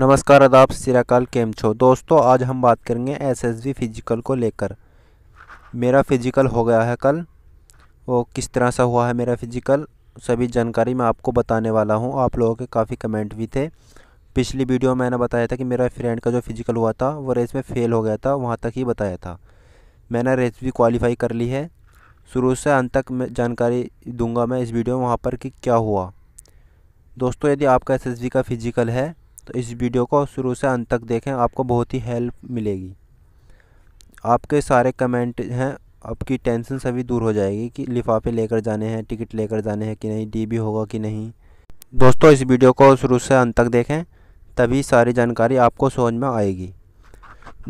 नमस्कार आदाब सिराकाल केम छो दोस्तों आज हम बात करेंगे एसएसबी फ़िज़िकल को लेकर मेरा फ़िज़िकल हो गया है कल वो किस तरह सा हुआ है मेरा फ़िज़िकल सभी जानकारी मैं आपको बताने वाला हूँ आप लोगों के काफ़ी कमेंट भी थे पिछली वीडियो मैंने बताया था कि मेरा फ्रेंड का जो फ़िज़िकल हुआ था वो रेस में फ़ेल हो गया था वहाँ तक ही बताया था मैंने रेस भी क्वालिफाई कर ली है शुरू से अंत तक मैं जानकारी दूंगा मैं इस वीडियो में वहाँ पर कि क्या हुआ दोस्तों यदि आपका एसएसबी का फ़िज़िकल है तो इस वीडियो को शुरू से अंत तक देखें आपको बहुत ही हेल्प मिलेगी आपके सारे कमेंट हैं आपकी टेंशन सभी दूर हो जाएगी कि लिफाफे लेकर जाने हैं टिकट लेकर जाने हैं कि नहीं डीबी होगा कि नहीं दोस्तों इस वीडियो को शुरू से अंत तक देखें तभी सारी जानकारी आपको समझ में आएगी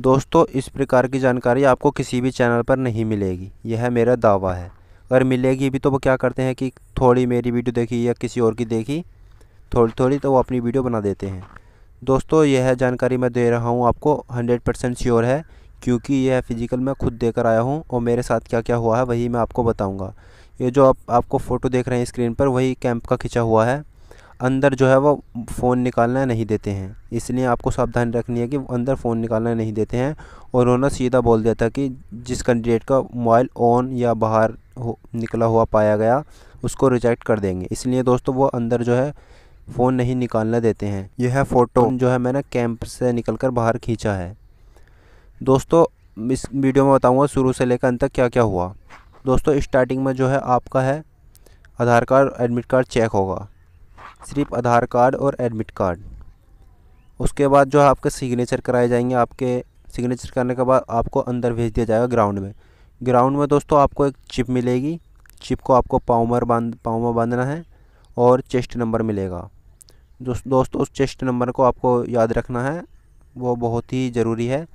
दोस्तों इस प्रकार की जानकारी आपको किसी भी चैनल पर नहीं मिलेगी यह मेरा दावा है अगर मिलेगी भी तो वो क्या करते हैं कि थोड़ी मेरी वीडियो देखी या किसी और की देखी थोड़ी थोड़ी तो वो अपनी वीडियो बना देते हैं दोस्तों यह जानकारी मैं दे रहा हूँ आपको हंड्रेड परसेंट श्योर है क्योंकि यह फ़िज़िकल मैं खुद देकर आया हूँ और मेरे साथ क्या क्या हुआ है वही मैं आपको बताऊँगा ये जो आप आपको फ़ोटो देख रहे हैं स्क्रीन पर वही कैंप का खिंचा हुआ है अंदर जो है वो फ़ोन निकालना नहीं देते हैं इसलिए आपको सावधानी रखनी है कि अंदर फ़ोन निकालना नहीं देते हैं और उन्होंने सीधा बोल दिया था कि जिस कैंडिडेट का मोबाइल ऑन या बाहर हो निकला हुआ पाया गया उसको रिजेक्ट कर देंगे इसलिए दोस्तों वो अंदर जो है फ़ोन नहीं निकालने देते हैं यह फ़ोटो जो है मैंने कैंप से निकलकर बाहर खींचा है दोस्तों इस वीडियो में बताऊंगा शुरू से लेकर अंत तक क्या क्या हुआ दोस्तों स्टार्टिंग में जो है आपका है Aadhaar card admit card check होगा सिर्फ आधार कार्ड और एडमिट कार्ड उसके बाद जो है आपके सिग्नेचर कराए जाएंगे आपके सिग्नेचर करने के बाद आपको अंदर भेज दिया जाएगा ग्राउंड में ग्राउंड में दोस्तों आपको एक चिप मिलेगी चिप को आपको पाउमर बांध पाउमर बांधना है और चेस्ट नंबर मिलेगा दोस्तों दोस्त उस चेस्ट नंबर को आपको याद रखना है वो बहुत ही ज़रूरी है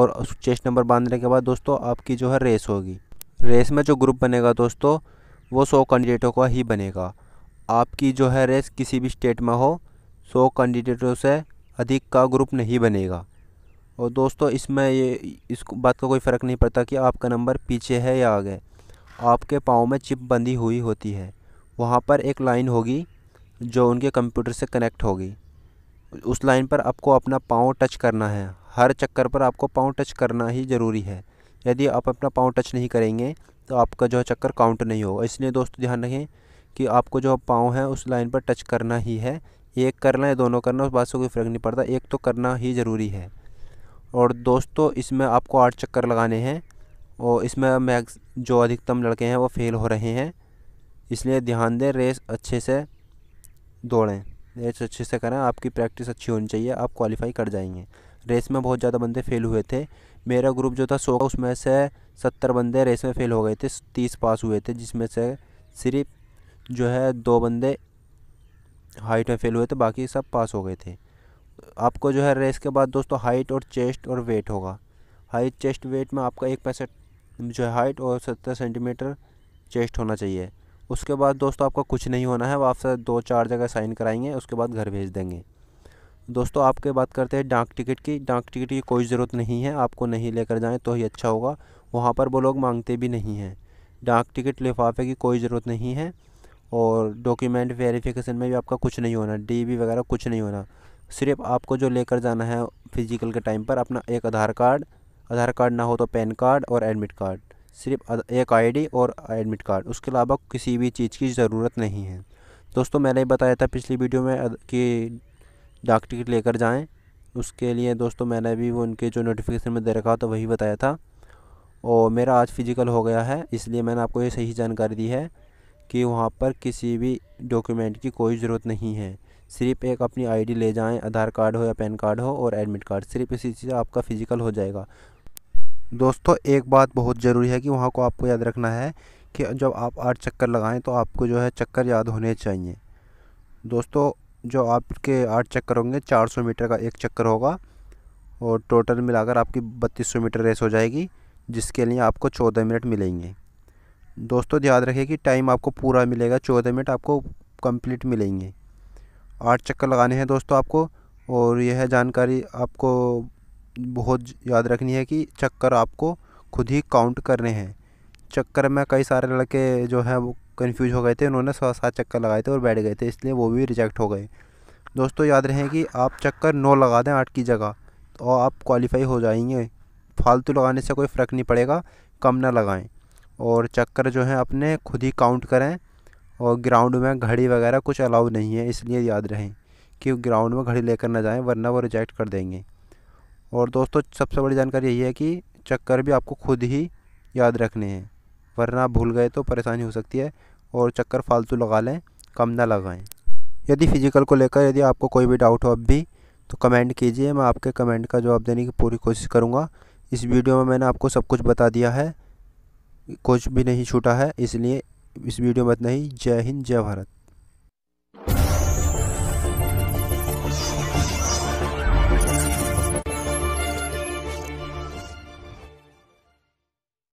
और उस चेस्ट नंबर बांधने के बाद दोस्तों आपकी जो है रेस होगी रेस में जो ग्रुप बनेगा दोस्तों वो सौ कैंडिडेटों का ही बनेगा आपकी जो है रेस किसी भी स्टेट में हो सौ कैंडिडेटों से अधिक का ग्रुप नहीं बनेगा और दोस्तों इसमें ये इस बात का कोई फ़र्क नहीं पड़ता कि आपका नंबर पीछे है या आगे आपके पाँव में चिप बंधी हुई होती है वहाँ पर एक लाइन होगी जो उनके कंप्यूटर से कनेक्ट होगी उस लाइन पर आपको अपना पाँव टच करना है हर चक्कर पर आपको पाँव टच करना ही ज़रूरी है यदि आप अपना पाँव टच नहीं करेंगे तो आपका जो है चक्कर काउंट नहीं होगा इसलिए दोस्तों ध्यान रखें कि आपको जो पाँव है उस लाइन पर टच करना ही है एक करना है दोनों करना उस बात से कोई फ़र्क नहीं पड़ता एक तो करना ही ज़रूरी है और दोस्तों इसमें आपको आठ चक्कर लगाने हैं और इसमें मैक्स जो अधिकतम लड़के हैं वो फेल हो रहे हैं इसलिए ध्यान दें रेस अच्छे से दौड़ें रेस अच्छे से करें आपकी प्रैक्टिस अच्छी होनी चाहिए आप क्वालिफाई कर जाएंगे रेस में बहुत ज़्यादा बंदे फेल हुए थे मेरा ग्रुप जो था सौ का उसमें से सत्तर बंदे रेस में फ़ेल हो गए थे तीस पास हुए थे जिसमें से सिर्फ जो है दो बंदे हाइट में फेल हुए थे बाकी सब पास हो गए थे आपको जो है रेस के बाद दोस्तों हाइट और चेस्ट और वेट होगा हाइट चेस्ट वेट में आपका एक पैंसठ जो है हाइट और सत्तर सेंटीमीटर चेस्ट होना चाहिए उसके बाद दोस्तों आपका कुछ नहीं होना है वो आपसे दो चार जगह साइन कराएंगे उसके बाद घर भेज देंगे दोस्तों आपके बात करते हैं डाक टिकट की डाक टिकट की कोई ज़रूरत नहीं है आपको नहीं लेकर जाएँ तो ही अच्छा होगा वहाँ पर वो लोग मांगते भी नहीं हैं डाक टिकट लिफाफे की कोई ज़रूरत नहीं है और डॉक्यूमेंट वेरिफिकेशन में भी आपका कुछ नहीं होना डी वगैरह कुछ नहीं होना सिर्फ आपको जो लेकर जाना है फिज़िकल के टाइम पर अपना एक आधार कार्ड आधार कार्ड ना हो तो पैन कार्ड और एडमिट कार्ड सिर्फ एक आईडी और एडमिट कार्ड उसके अलावा किसी भी चीज़ की ज़रूरत नहीं है दोस्तों मैंने ही बताया था पिछली वीडियो में कि डाक टिकट लेकर जाएं उसके लिए दोस्तों मैंने भी वो उनके जो नोटिफिकेशन में दे रखा था वही बताया था और मेरा आज फिज़िकल हो गया है इसलिए मैंने आपको ये सही जानकारी दी है कि वहाँ पर किसी भी डॉक्यूमेंट की कोई ज़रूरत नहीं है सिर्फ एक अपनी आईडी ले जाएं आधार कार्ड हो या पैन कार्ड हो और एडमिट कार्ड सिर्फ इसी चीज़ आपका फ़िज़िकल हो जाएगा दोस्तों एक बात बहुत ज़रूरी है कि वहाँ को आपको याद रखना है कि जब आप आठ चक्कर लगाएं तो आपको जो है चक्कर याद होने चाहिए दोस्तों जो आपके आठ चक्कर होंगे 400 मीटर का एक चक्कर होगा और टोटल मिलाकर आपकी 3200 मीटर रेस हो जाएगी जिसके लिए आपको 14 मिनट मिलेंगे दोस्तों याद रखिए कि टाइम आपको पूरा मिलेगा चौदह मिनट आपको कंप्लीट मिलेंगे आठ चक्कर लगाने हैं दोस्तों आपको और यह जानकारी आपको बहुत याद रखनी है कि चक्कर आपको खुद ही काउंट करने हैं चक्कर में कई सारे लड़के जो हैं वो कन्फ्यूज हो गए थे उन्होंने सौ सात चक्कर लगाए थे और बैठ गए थे इसलिए वो भी रिजेक्ट हो गए दोस्तों याद रहें कि आप चक्कर नौ लगा दें आठ की जगह तो आप क्वालिफाई हो जाएंगे फालतू लगाने से कोई फ़र्क नहीं पड़ेगा कम ना लगाएं और चक्कर जो है अपने खुद ही काउंट करें और ग्राउंड में घड़ी वगैरह कुछ अलाउ नहीं है इसलिए याद रहें कि ग्राउंड में घड़ी लेकर ना जाएं वरना वो रिजेक्ट कर देंगे और दोस्तों सबसे बड़ी जानकारी यही है कि चक्कर भी आपको खुद ही याद रखने हैं वरना भूल गए तो परेशानी हो सकती है और चक्कर फालतू लगा लें कम ना लगाएं यदि फ़िज़िकल को लेकर यदि आपको कोई भी डाउट हो अब भी तो कमेंट कीजिए मैं आपके कमेंट का जवाब देने की पूरी कोशिश करूँगा इस वीडियो में मैंने आपको सब कुछ बता दिया है कुछ भी नहीं छूटा है इसलिए इस वीडियो में इतना ही जय हिंद जय भारत